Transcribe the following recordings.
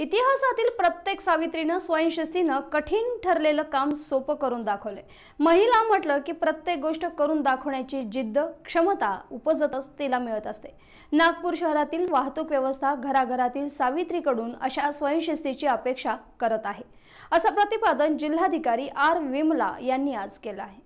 इतिहासातील प्रत्येक सावित्रीनं स्वयंशिस्तीनं कठीण ठरलेलं काम सोपं करून दाखवले महिला म्हटलं की प्रत्येक गोष्ट करून दाखवण्याची जिद्द क्षमता उपजतच तिला मिळत असते नागपूर शहरातील वाहतूक व्यवस्था घराघरातील सावित्रीकडून अशा स्वयंशिस्तीची अपेक्षा करत आहे असं प्रतिपादन जिल्हाधिकारी आर विमला यांनी आज केलं आहे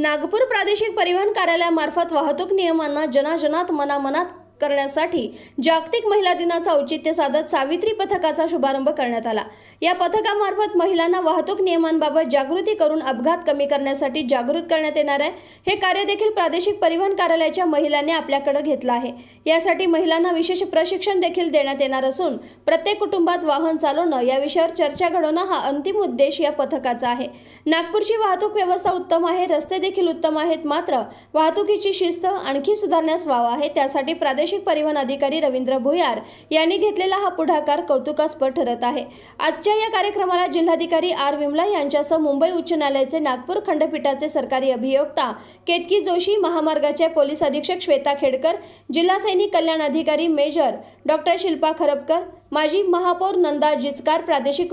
नागपूर प्रादेशिक परिवहन कार्यालयामार्फत वाहतूक नियमांना जनाजनात मनामनात करण्यासाठी जागतिक महिला दिनाचं औचित्य साधत सावित्री पथकाचा शुभारंभ करण्यात आला या पथकामार्फत महिलांना वाहतूक नियमांबाबत जागृती करून अपघात कमी करण्यासाठी जागृत करण्यात येणार आहे हे कार्य देखील प्रादेशिक परिवहन कार्यालयाच्या महिलांनी आपल्याकडे घेतलं आहे यासाठी महिलांना विशेष प्रशिक्षण देखील देण्यात येणार असून प्रत्येक कुटुंबात वाहन चालवणं या विषयावर चर्चा घडवणं हा अंतिम उद्देश या पथकाचा आहे नागपूरची वाहतूक व्यवस्था उत्तम आहे रस्ते देखील उत्तम आहेत मात्र वाहतुकीची शिस्त आणखी सुधारण्यास वाव आहे त्यासाठी प्रादेशिक प्रादेशिक परिवहन अधिकारी रवींद्र भुयार यांनी घेतलेला हा पुढाकार कौतुकास्पद ठरत आहे आजच्या या कार्यक्रमाला जिल्हाधिकारी आर विमला यांच्यासह मुंबई उच्च न्यायालयाचे नागपूर खंडपीठाचे सरकारी अभियोक्ता केतकी जोशी महामार्गाचे पोलीस अधीक्षक श्वेता खेडकर जिल्हा सैनिक कल्याण अधिकारी मेजर डॉक्टर शिल्पा खरपकर माजी महापौर नंदा जिचकार प्रादेशिक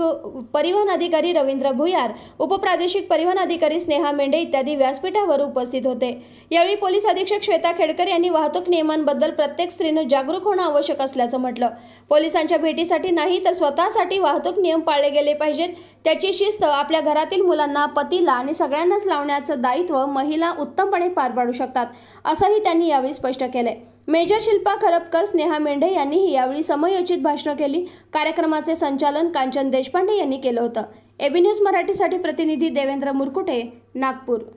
परिवहन अधिकारी रवींद्र भुयार उपप्रादेशिक परिवहन अधिकारी स्नेहा मेंढे इत्यादी व्यासपीठावर उपस्थित होते यावेळी पोलीस अधीक्षक श्वेता खेडकर यांनी वाहतूक नियमांबद्दल प्रत्येक स्त्रीनं जागरूक होणं आवश्यक असल्याचं म्हटलं पोलिसांच्या भेटीसाठी नाही तर स्वतःसाठी वाहतूक नियम पाळले गेले पाहिजेत त्याची शिस्त आपल्या घरातील मुलांना पतीला आणि सगळ्यांनाच लावण्याचं दायित्व महिला उत्तमपणे पार पाडू शकतात असंही त्यांनी यावेळी स्पष्ट केलंय मेजर शिल्पा खरपकर स्नेहा मेंढे यांनीही यावेळी समयोचित भाषणं केली कार्यक्रमाचे संचालन कांचन देशपांडे यांनी केलं होतं एबी न्यूज मराठीसाठी प्रतिनिधी देवेंद्र मुरकुटे नागपूर